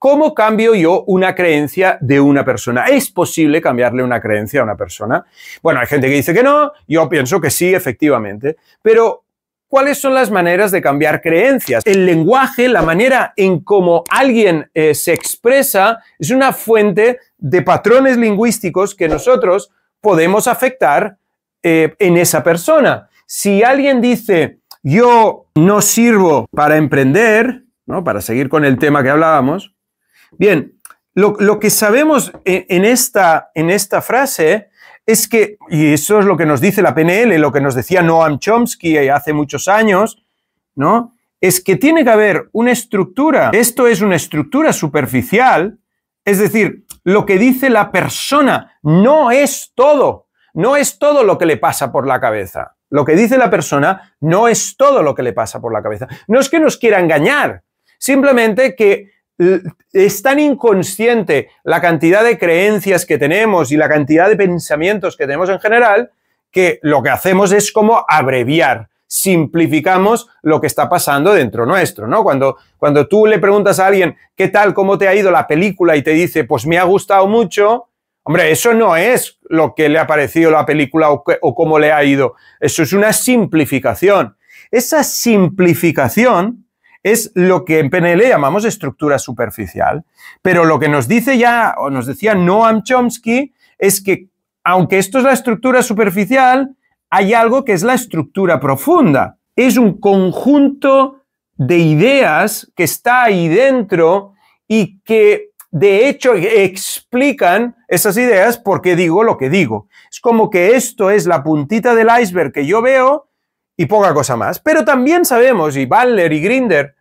¿Cómo cambio yo una creencia de una persona? ¿Es posible cambiarle una creencia a una persona? Bueno, hay gente que dice que no, yo pienso que sí, efectivamente, pero ¿cuáles son las maneras de cambiar creencias? El lenguaje, la manera en cómo alguien eh, se expresa, es una fuente de patrones lingüísticos que nosotros podemos afectar eh, en esa persona. Si alguien dice, yo no sirvo para emprender, ¿no? para seguir con el tema que hablábamos, Bien, lo, que sabemos e, en, esta, en esta frase es que, y eso es lo que nos dice la PNL, lo que nos decía Noam Chomsky hace muchos años, ¿no? Es que tiene que haber una estructura. Esto es una estructura superficial, es decir, lo que dice la persona no es todo, no es todo lo que le pasa por la cabeza. Lo que dice la persona no es todo lo que le pasa por la cabeza. No es que nos quiera engañar, simplemente que es tan inconsciente la cantidad de creencias que tenemos y la cantidad de pensamientos que tenemos en general, que lo que hacemos es como abreviar, simplificamos lo que está pasando dentro nuestro, ¿no? Cuando, cuando tú le preguntas a alguien, ¿qué tal, cómo te ha ido la película? y te dice, pues me ha gustado mucho, hombre, eso no es lo que le ha parecido la película o, o cómo le ha ido, eso es una simplificación. Esa simplificación es lo que en PNL llamamos estructura superficial. Pero lo que nos dice ya, o nos decía Noam Chomsky, es que aunque esto es la estructura superficial, hay algo que es la estructura profunda. Es un conjunto de ideas que está ahí dentro y que de hecho explican esas ideas porque digo lo que digo. Es como que esto es la puntita del iceberg que yo veo y poca cosa más. Pero también sabemos, y Baller y Grinder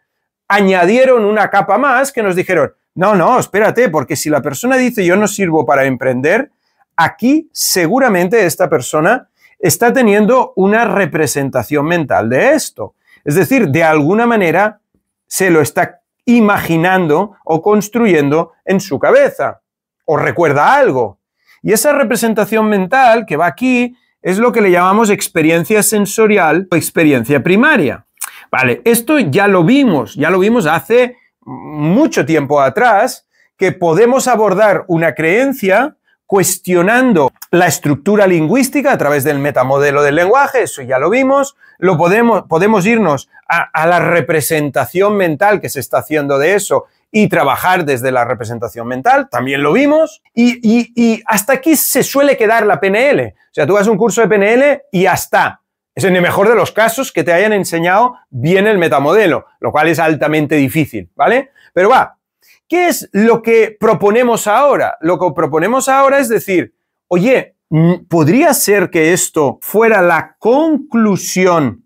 añadieron una capa más que nos dijeron, no, no, espérate, porque si la persona dice yo no sirvo para emprender, aquí seguramente esta persona está teniendo una representación mental de esto. Es decir, de alguna manera se lo está imaginando o construyendo en su cabeza o recuerda algo. Y esa representación mental que va aquí es lo que le llamamos experiencia sensorial o experiencia primaria. Vale, esto ya lo vimos, ya lo vimos hace mucho tiempo atrás, que podemos abordar una creencia cuestionando la estructura lingüística a través del metamodelo del lenguaje, eso ya lo vimos, lo podemos, podemos irnos a, a la representación mental que se está haciendo de eso y trabajar desde la representación mental, también lo vimos, y, y, hasta aquí se suele quedar la PNL. O sea, tú vas un curso de PNL y hasta es en el mejor de los casos que te hayan enseñado bien el metamodelo, lo cual es altamente difícil, ¿vale? Pero va, ¿qué es lo que proponemos ahora? Lo que proponemos ahora es decir, oye, mm, podría ser que esto fuera la conclusión,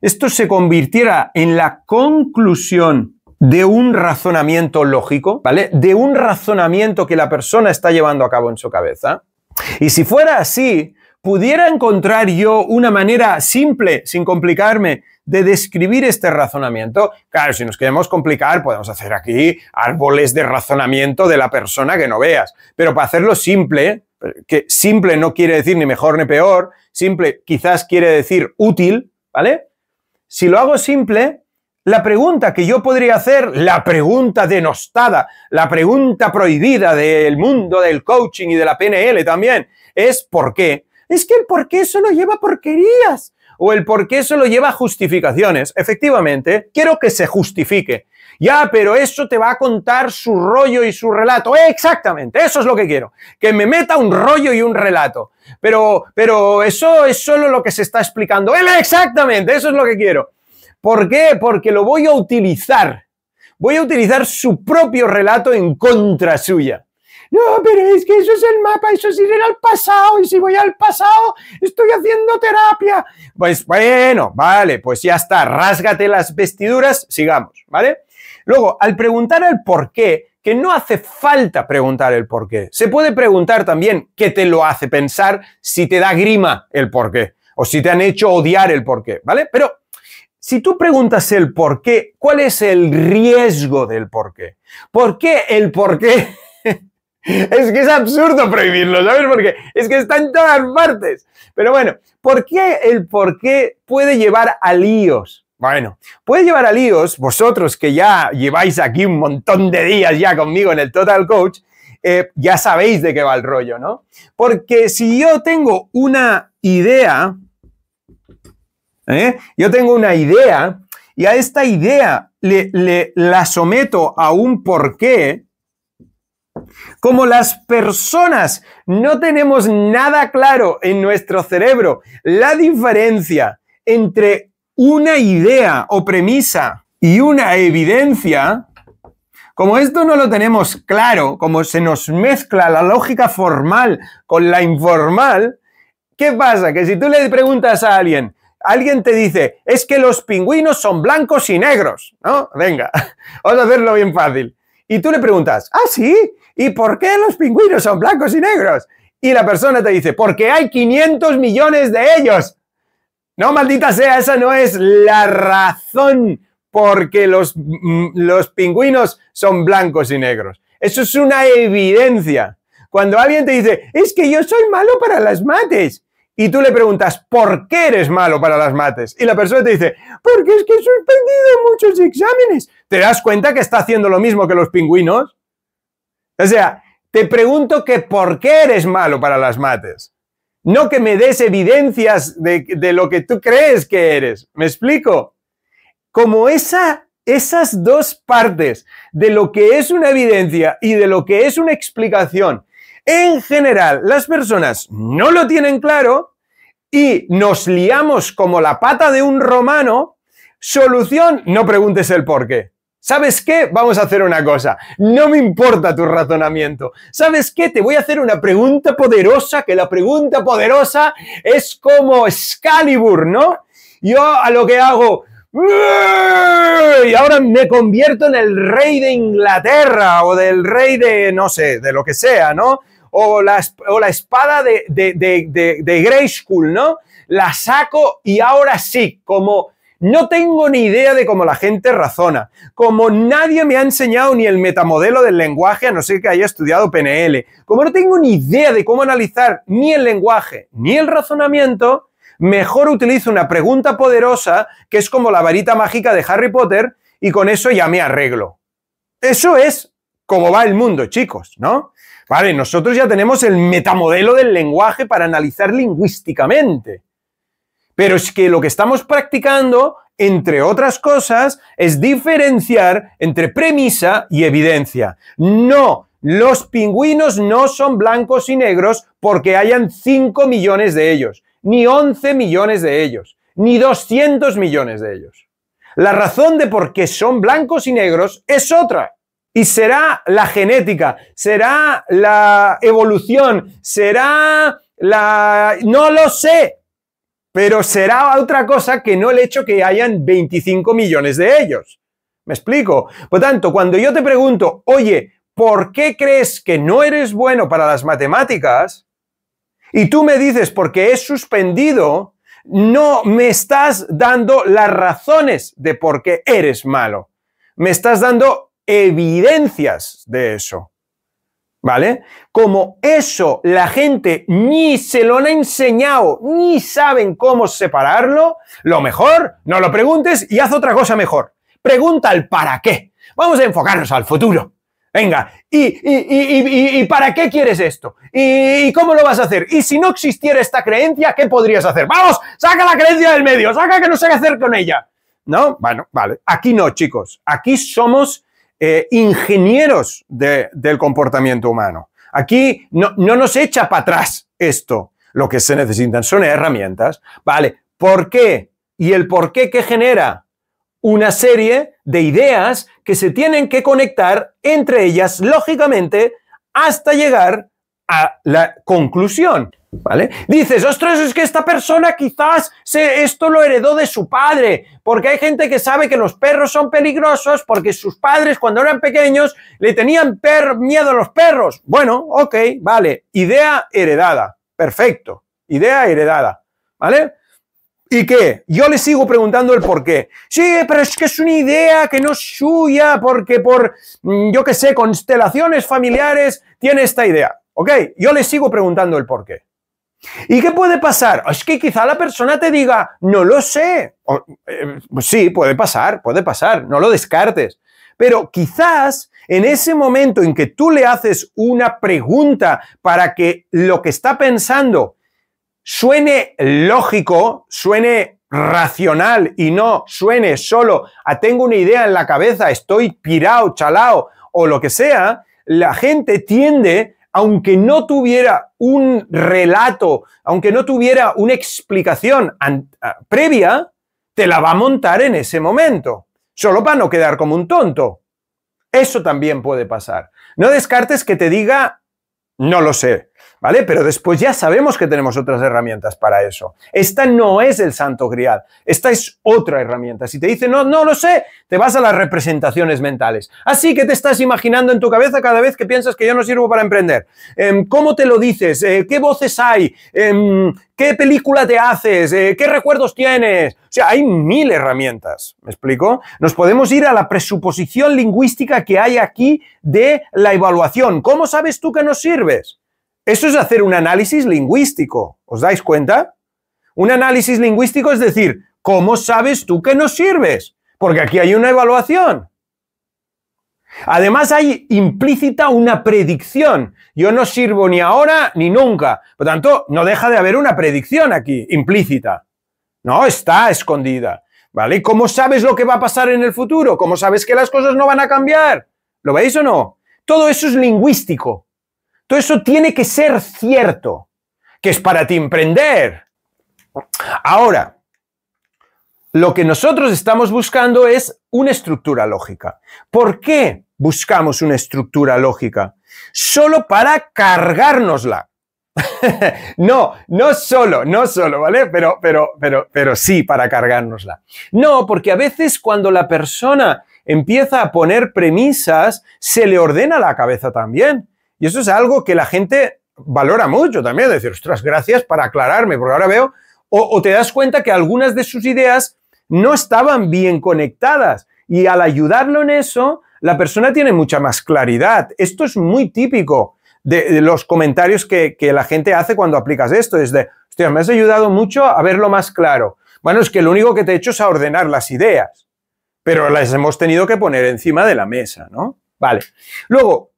esto se convirtiera en la conclusión de un razonamiento lógico, ¿vale? De un razonamiento que la persona está llevando a cabo en su cabeza. Y si fuera así, pudiera encontrar yo una manera simple, sin complicarme, de describir este razonamiento. Claro, si nos queremos complicar, podemos hacer aquí árboles de razonamiento de la persona que no veas. Pero para hacerlo simple, que simple no quiere decir ni mejor ni peor, simple quizás quiere decir útil, ¿vale? Si lo hago simple, la pregunta que yo podría hacer, la pregunta denostada, la pregunta prohibida del mundo del coaching y de la PNL también, es ¿por qué? Es que el por qué solo lleva porquerías o el por qué solo lleva justificaciones. Efectivamente, quiero que se justifique. Ya, pero eso te va a contar su rollo y su relato. Exactamente, eso es lo que quiero. Que me meta un rollo y un relato. Pero, pero eso es solo lo que se está explicando. exactamente, eso es lo que quiero. ¿Por qué? Porque lo voy a utilizar. Voy a utilizar su propio relato en contra suya. No, pero es que eso es el mapa, eso es ir al pasado, y si voy al pasado, estoy haciendo terapia. Pues bueno, vale, pues ya está, rásgate las vestiduras, sigamos, ¿vale? Luego, al preguntar el por qué, que no hace falta preguntar el por qué, se puede preguntar también qué te lo hace pensar si te da grima el por qué, o si te han hecho odiar el por qué, ¿vale? Pero si tú preguntas el por qué, ¿cuál es el riesgo del por qué? ¿Por qué el por qué? es que es absurdo prohibirlo, ¿sabes por qué? Es que está en todas partes. Pero bueno, ¿por qué el por qué puede llevar a líos? Bueno, puede llevar a líos, vosotros que ya lleváis aquí un montón de días ya conmigo en el Total Coach, eh, ya sabéis de qué va el rollo, ¿no? Porque si yo tengo una idea, ¿Eh? Yo tengo una idea y a esta idea le, le, la someto a un porqué. Como las personas no tenemos nada claro en nuestro cerebro la diferencia entre una idea o premisa y una evidencia, como esto no lo tenemos claro, como se nos mezcla la lógica formal con la informal, ¿qué pasa? Que si tú le preguntas a alguien, alguien te dice, es que los pingüinos son blancos y negros, ¿no? Venga, vamos a hacerlo bien fácil. Y tú le preguntas, ah, sí, ¿y por qué los pingüinos son blancos y negros? Y la persona te dice, porque hay 500 millones de ellos. No, maldita sea, esa no es la razón porque los, mm, los pingüinos son blancos y negros. Eso es una evidencia. Cuando alguien te dice, es que yo soy malo para las mates, y tú le preguntas, ¿por qué eres malo para las mates? Y la persona te dice, porque es que he suspendido muchos exámenes. ¿Te das cuenta que está haciendo lo mismo que los pingüinos? O sea, te pregunto que por qué eres malo para las mates. No que me des evidencias de, lo que tú crees que eres. ¿Me explico? Como esa, esas dos partes de lo que es una evidencia y de lo que es una explicación en general, las personas no lo tienen claro y nos liamos como la pata de un romano. Solución, no preguntes el por qué. ¿Sabes qué? Vamos a hacer una cosa. No me importa tu razonamiento. ¿Sabes qué? Te voy a hacer una pregunta poderosa, que la pregunta poderosa es como Excalibur, ¿no? Yo a lo que hago, y ahora me convierto en el rey de Inglaterra o del rey de, no sé, de lo que sea, ¿no? O la, o la espada de, de, de School, ¿no? La saco y ahora sí, como no tengo ni idea de cómo la gente razona. Como nadie me ha enseñado ni el metamodelo del lenguaje, a no ser que haya estudiado PNL. Como no tengo ni idea de cómo analizar ni el lenguaje ni el razonamiento, mejor utilizo una pregunta poderosa que es como la varita mágica de Harry Potter y con eso ya me arreglo. Eso es como va el mundo, chicos, ¿no? Vale, nosotros ya tenemos el metamodelo del lenguaje para analizar lingüísticamente. Pero es que lo que estamos practicando, entre otras cosas, es diferenciar entre premisa y evidencia. No, los pingüinos no son blancos y negros porque hayan 5 millones de ellos ni 11 millones de ellos, ni 200 millones de ellos. La razón de por qué son blancos y negros es otra. Y será la genética, será la evolución, será la... No lo sé, pero será otra cosa que no el hecho que hayan 25 millones de ellos. ¿Me explico? Por tanto, cuando yo te pregunto, oye, ¿por qué crees que no eres bueno para las matemáticas? y tú me dices, porque es suspendido, no me estás dando las razones de por qué eres malo. Me estás dando evidencias de eso. ¿Vale? Como eso la gente ni se lo han enseñado, ni saben cómo separarlo, lo mejor, no lo preguntes y haz otra cosa mejor. Pregunta el para qué. Vamos a enfocarnos al futuro. Venga, ¿y, para qué quieres esto? ¿Y, cómo lo vas a hacer? ¿Y si no existiera esta creencia, qué podrías hacer? Vamos, saca la creencia del medio, saca que no sé qué hacer con ella. ¿No? Bueno, vale. Aquí no, chicos. Aquí somos eh, ingenieros del comportamiento humano. Aquí no, no nos echa para atrás esto. Lo que se necesitan son herramientas. Vale, ¿por qué? ¿Y el por qué que genera? una serie de ideas que se tienen que conectar entre ellas lógicamente hasta llegar a la conclusión. ¿Vale? Dices, ostras, es que esta persona quizás se, esto lo heredó de su padre, porque hay gente que sabe que los perros son peligrosos porque sus padres cuando eran pequeños le tenían miedo a los perros. Bueno, ok, vale, idea heredada, perfecto, idea heredada, ¿vale? ¿Y qué? Yo le sigo preguntando el por qué. Sí, pero es que es una idea que no es suya, porque por, mm, yo qué sé, constelaciones familiares tiene esta idea. ¿Ok? Yo le sigo preguntando el por qué. ¿Y qué puede pasar? Es que quizá la persona te diga, no lo sé. Eh, sí, puede pasar, puede pasar, no lo descartes. Pero quizás en ese momento en que tú le haces una pregunta para que lo que está pensando suene lógico, suene racional y no suene solo a ah, tengo una idea en la cabeza, estoy pirao, chalao o lo que sea, la gente tiende, aunque no tuviera un relato, aunque no tuviera una explicación ah, previa, te la va a montar en ese momento, solo para no quedar como un tonto. Eso también puede pasar. No descartes que te diga, no lo sé, ¿vale? Pero después ya sabemos que tenemos otras herramientas para eso. Esta no es el santo grial, esta es otra herramienta. Si te dice, no, no lo sé, te vas a las representaciones mentales. Así que te estás imaginando en tu cabeza cada vez que piensas que yo no sirvo para emprender. Em, ¿Cómo te lo dices? Eh, ¿Qué voces hay? Em, ¿Qué película te haces? Eh, ¿Qué recuerdos tienes? O sea, hay mil herramientas. ¿Me explico? Nos podemos ir a la presuposición lingüística que hay aquí de la evaluación. ¿Cómo sabes tú que nos sirves? Eso es hacer un análisis lingüístico. ¿Os dais cuenta? Un análisis lingüístico es decir, ¿cómo sabes tú que no sirves? Porque aquí hay una evaluación. Además hay implícita una predicción. Yo no sirvo ni ahora ni nunca. Por tanto, no deja de haber una predicción aquí, implícita. No, está escondida. ¿Vale? ¿Cómo sabes lo que va a pasar en el futuro? ¿Cómo sabes que las cosas no van a cambiar? ¿Lo veis o no? Todo eso es lingüístico. Todo eso tiene que ser cierto, que es para ti emprender. Ahora, lo que nosotros estamos buscando es una estructura lógica. ¿Por qué buscamos una estructura lógica? Solo para cargárnosla. no, no solo, no solo, ¿vale? Pero, pero, pero, pero sí para cargárnosla. No, porque a veces cuando la persona empieza a poner premisas, se le ordena la cabeza también. Y eso es algo que la gente valora mucho también, decir, ostras, gracias para aclararme, porque ahora veo, o, te das cuenta que algunas de sus ideas no estaban bien conectadas. Y al ayudarlo en eso, la persona tiene mucha más claridad. Esto es muy típico de, los comentarios que, que, la gente hace cuando aplicas esto. Es de, hostia, me has ayudado mucho a verlo más claro. Bueno, es que lo único que te he hecho es a ordenar las ideas, pero las hemos tenido que poner encima de la mesa, ¿no? Vale. Luego,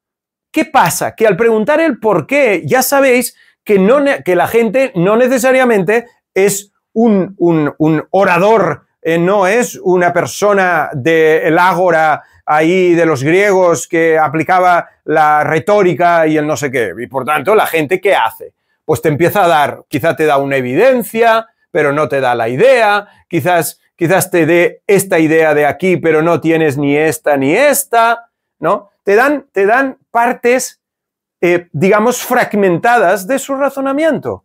¿Qué pasa? Que al preguntar el por qué, ya sabéis que, no, que la gente no necesariamente es un, orador, eh, no es una persona del el ágora ahí de los griegos que aplicaba la retórica y el no sé qué. Y por tanto, la gente, ¿qué hace? Pues te empieza a dar, quizá te da una evidencia, pero no te da la idea, quizás, quizás te dé esta idea de aquí, pero no tienes ni esta ni esta, ¿no? te dan, partes, eh, digamos, fragmentadas de su razonamiento.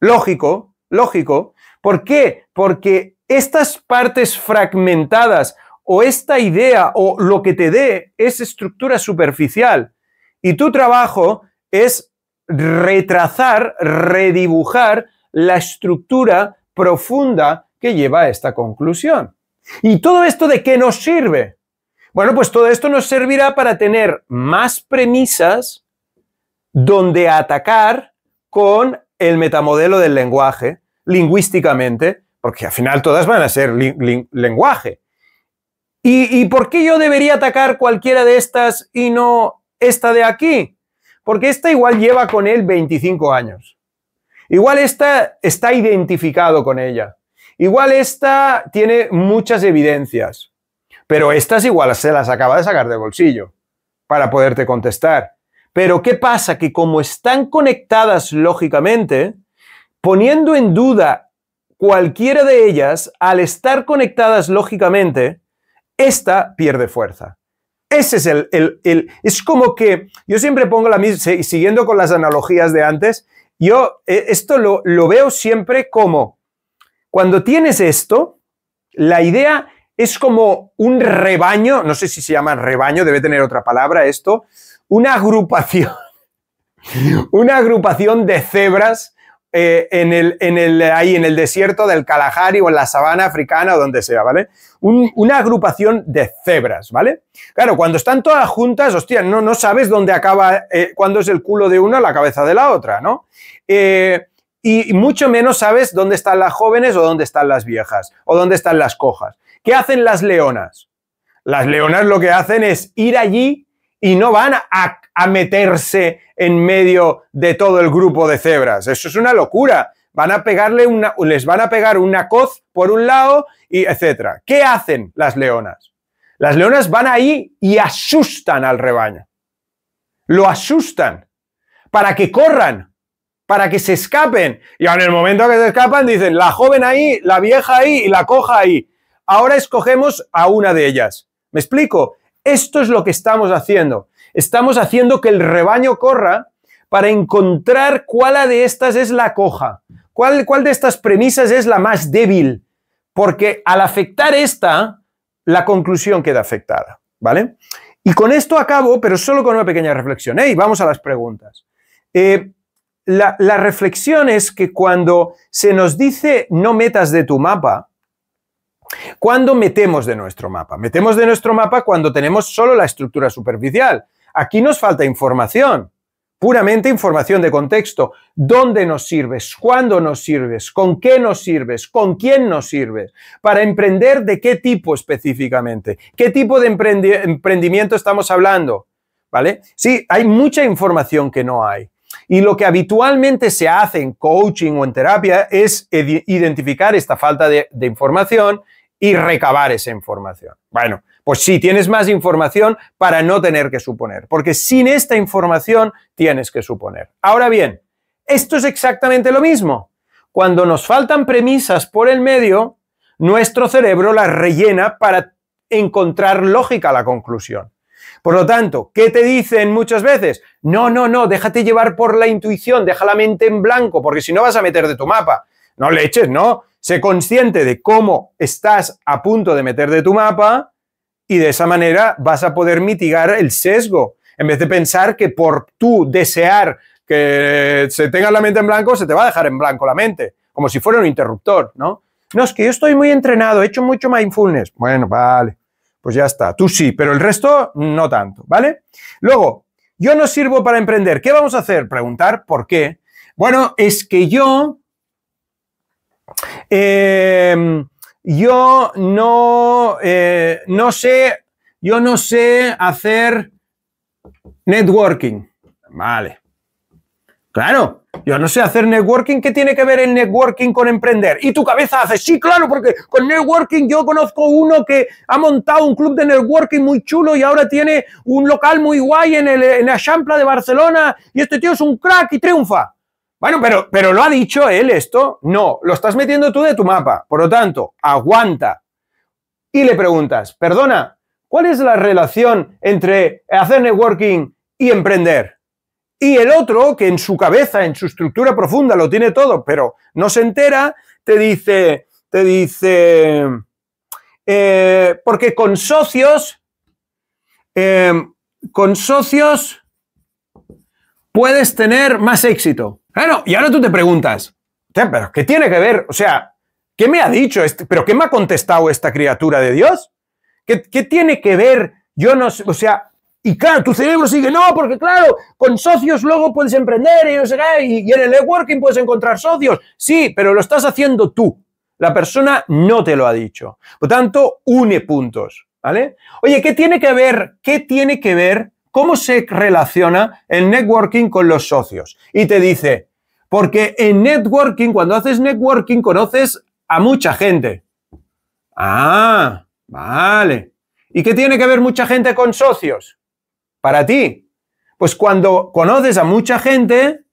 Lógico, lógico. ¿Por qué? Porque estas partes fragmentadas o esta idea o lo que te dé es estructura superficial y tu trabajo es retrazar, redibujar la estructura profunda que lleva a esta conclusión. ¿Y todo esto de qué nos sirve? Bueno, pues todo esto nos servirá para tener más premisas donde atacar con el metamodelo del lenguaje, lingüísticamente, porque al final todas van a ser lenguaje. ¿Y, por qué yo debería atacar cualquiera de estas y no esta de aquí? Porque esta igual lleva con él 25 años. Igual esta está identificado con ella. Igual esta tiene muchas evidencias. Pero estas igual se las acaba de sacar del bolsillo para poderte contestar. Pero ¿qué pasa? Que como están conectadas lógicamente, poniendo en duda cualquiera de ellas, al estar conectadas lógicamente, esta pierde fuerza. Ese es el, Es como que yo siempre pongo la misma, siguiendo con las analogías de antes, yo e, esto lo, lo veo siempre como, cuando tienes esto, la idea es como un rebaño, no sé si se llama rebaño, debe tener otra palabra esto, una agrupación, una agrupación de cebras eh, en el, ahí en el desierto del Kalahari o en la sabana africana o donde sea, ¿vale? una agrupación de cebras, ¿vale? Claro, cuando están todas juntas, hostia, no, no sabes dónde acaba, eh, cuándo es el culo de una la cabeza de la otra, ¿no? Eh, y mucho menos sabes dónde están las jóvenes o dónde están las viejas o dónde están las cojas. ¿Qué hacen las leonas? Las leonas lo que hacen es ir allí y no van a, meterse en medio de todo el grupo de cebras. Eso es una locura. Van a pegarle una, les van a pegar una coz por un lado y etcétera. ¿Qué hacen las leonas? Las leonas van ahí y asustan al rebaño. Lo asustan para que corran, para que se escapen. Y en el momento que se escapan dicen, la joven ahí, la vieja ahí y la coja ahí ahora escogemos a una de ellas. ¿Me explico? Esto es lo que estamos haciendo. Estamos haciendo que el rebaño corra para encontrar cuál de estas es la coja, cuál, cuál de estas premisas es la más débil, porque al afectar esta, la conclusión queda afectada, ¿vale? Y con esto acabo, pero solo con una pequeña reflexión. Y vamos a las preguntas. Eh, la reflexión es que cuando se nos dice no metas de tu mapa, ¿Cuándo metemos de nuestro mapa? Metemos de nuestro mapa cuando tenemos solo la estructura superficial. Aquí nos falta información, puramente información de contexto. ¿Dónde nos sirves? ¿Cuándo nos sirves? ¿Con qué nos sirves? ¿Con quién nos sirves? Para emprender de qué tipo específicamente. ¿Qué tipo de emprendimiento estamos hablando? ¿Vale? Sí, hay mucha información que no hay. Y lo que habitualmente se hace en coaching o en terapia es identificar esta falta de información y recabar esa información. Bueno, pues sí, tienes más información para no tener que suponer, porque sin esta información tienes que suponer. Ahora bien, esto es exactamente lo mismo. Cuando nos faltan premisas por el medio, nuestro cerebro las rellena para encontrar lógica a la conclusión. Por lo tanto, ¿qué te dicen muchas veces? No, no, no, déjate llevar por la intuición, deja la mente en blanco, porque si no vas a meter de tu mapa. No le eches, no. Sé consciente de cómo estás a punto de meter de tu mapa y de esa manera vas a poder mitigar el sesgo. En vez de pensar que por tú desear que se tenga la mente en blanco, se te va a dejar en blanco la mente, como si fuera un interruptor, ¿no? No, es que yo estoy muy entrenado, he hecho mucho mindfulness. Bueno, vale, pues ya está. Tú sí, pero el resto no tanto, ¿vale? Luego, yo no sirvo para emprender. ¿Qué vamos a hacer? Preguntar por qué. Bueno, es que yo Em, yo no, eh, no sé, yo no sé hacer networking. Vale. Claro, yo no sé hacer networking. ¿Qué tiene que ver el networking con emprender? Y tu cabeza hace, sí, claro, porque con networking yo conozco uno que ha montado un club de networking muy chulo y ahora tiene un local muy guay en, el, en la Champla de Barcelona y este tío es un crack y triunfa. Bueno, pero, pero lo ha dicho él esto. No, lo estás metiendo tú de tu mapa. Por lo tanto, aguanta. Y le preguntas, perdona, ¿cuál es la relación entre hacer networking y emprender? Y el otro, que en su cabeza, en su estructura profunda, lo tiene todo, pero no se entera, te dice, te dice, eh, porque con socios, eh, con socios puedes tener más éxito. Claro, ah, y ahora tú te preguntas, pero ¿qué tiene que ver? O sea, ¿qué me ha dicho? Este, ¿Pero qué me ha contestado esta criatura de Dios? ¿Qué, tiene que ver? Yo no sé, o sea, y claro, tu cerebro sigue, no, porque claro, con socios luego puedes emprender y y en el networking puedes encontrar socios. Sí, pero lo estás haciendo tú. La persona no te lo ha dicho. Por tanto, une puntos, ¿vale? Oye, ¿qué tiene que ver? ¿Qué tiene que ver? cómo se relaciona el networking con los socios. Y te dice, porque en networking, cuando haces networking, conoces a mucha gente. Ah, vale. ¿Y qué tiene que ver mucha gente con socios? Para ti. Pues cuando conoces a mucha gente,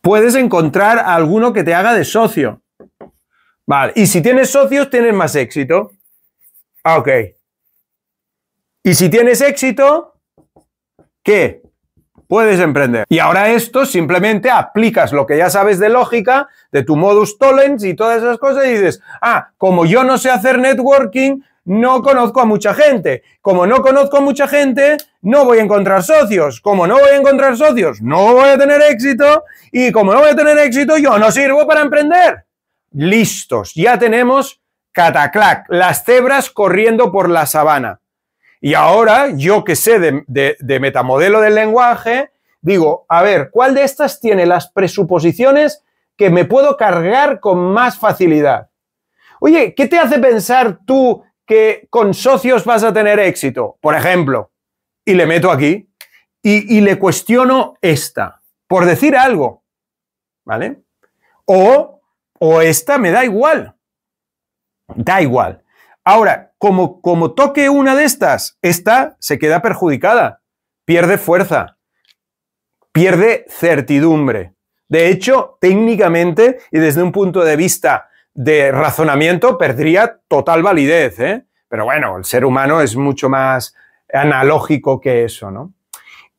puedes encontrar a alguno que te haga de socio. Vale. Y si tienes socios, tienes más éxito. Ah, ok. Y si tienes éxito, ¿qué? Puedes emprender. Y ahora esto simplemente aplicas lo que ya sabes de lógica, de tu modus tollens y todas esas cosas y dices, ah, como yo no sé hacer networking, no conozco a mucha gente. Como no conozco a mucha gente, no voy a encontrar socios. Como no voy a encontrar socios, no voy a tener éxito. Y como no voy a tener éxito, yo no sirvo para emprender. Listos, ya tenemos Cataclac, las cebras corriendo por la sabana. Y ahora yo que sé de, metamodelo del lenguaje, digo, a ver, ¿cuál de estas tiene las presuposiciones que me puedo cargar con más facilidad? Oye, ¿qué te hace pensar tú que con socios vas a tener éxito? Por ejemplo, y le meto aquí y, le cuestiono esta, por decir algo, ¿vale? O, o esta me da igual, da igual. Ahora, como, toque una de estas, esta se queda perjudicada, pierde fuerza, pierde certidumbre. De hecho, técnicamente y desde un punto de vista de razonamiento, perdería total validez. ¿eh? Pero bueno, el ser humano es mucho más analógico que eso, ¿no?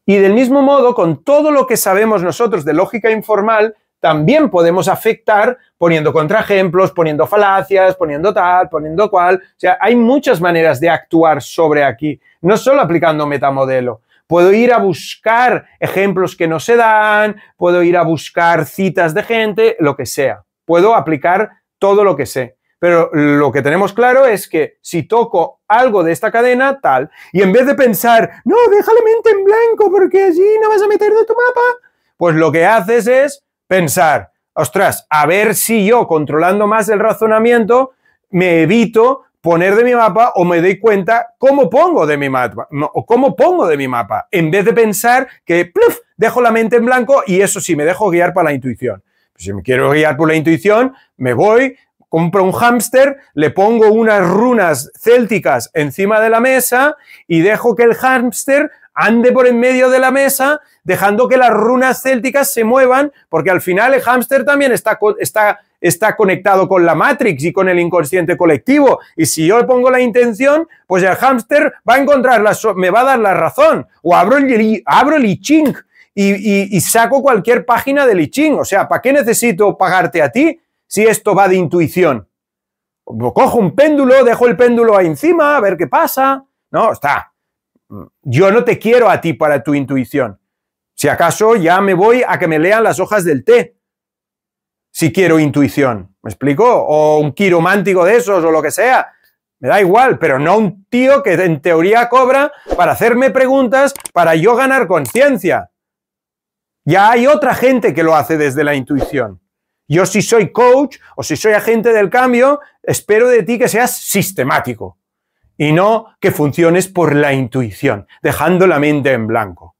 Y del mismo modo, con todo lo que sabemos nosotros de lógica informal, también podemos afectar poniendo contraejemplos, poniendo falacias, poniendo tal, poniendo cual. O sea, hay muchas maneras de actuar sobre aquí, no solo aplicando metamodelo. Puedo ir a buscar ejemplos que no se dan, puedo ir a buscar citas de gente, lo que sea. Puedo aplicar todo lo que sé. Pero lo que tenemos claro es que si toco algo de esta cadena, tal, y en vez de pensar, no, déjale mente en blanco porque allí no vas a meter de tu mapa, pues lo que haces es pensar, ostras, a ver si yo controlando más el razonamiento me evito poner de mi mapa o me doy cuenta cómo pongo de mi mapa o cómo pongo de mi mapa, en vez de pensar que pluf, dejo la mente en blanco y eso sí, me dejo guiar para la intuición. Pues si me quiero guiar por la intuición, me voy, compro un hámster, le pongo unas runas célticas encima de la mesa y dejo que el hámster ande por en medio de la mesa, dejando que las runas célticas se muevan, porque al final el hámster también está, está, está conectado con la Matrix y con el inconsciente colectivo. Y si yo le pongo la intención, pues el hámster va a encontrar, la, me va a dar la razón. O abro el, abro el I Ching y, saco cualquier página del I Ching. O sea, ¿para qué necesito pagarte a ti si esto va de intuición? Pues cojo un péndulo, dejo el péndulo ahí encima, a ver qué pasa. No, está, yo no te quiero a ti para tu intuición. Si acaso ya me voy a que me lean las hojas del té, si quiero intuición, ¿me explico? O un quiromántico de esos o lo que sea. Me da igual, pero no un tío que en teoría cobra para hacerme preguntas para yo ganar conciencia. Ya hay otra gente que lo hace desde la intuición. Yo si soy coach o si soy agente del cambio, espero de ti que seas sistemático y no que funciones por la intuición, dejando la mente en blanco.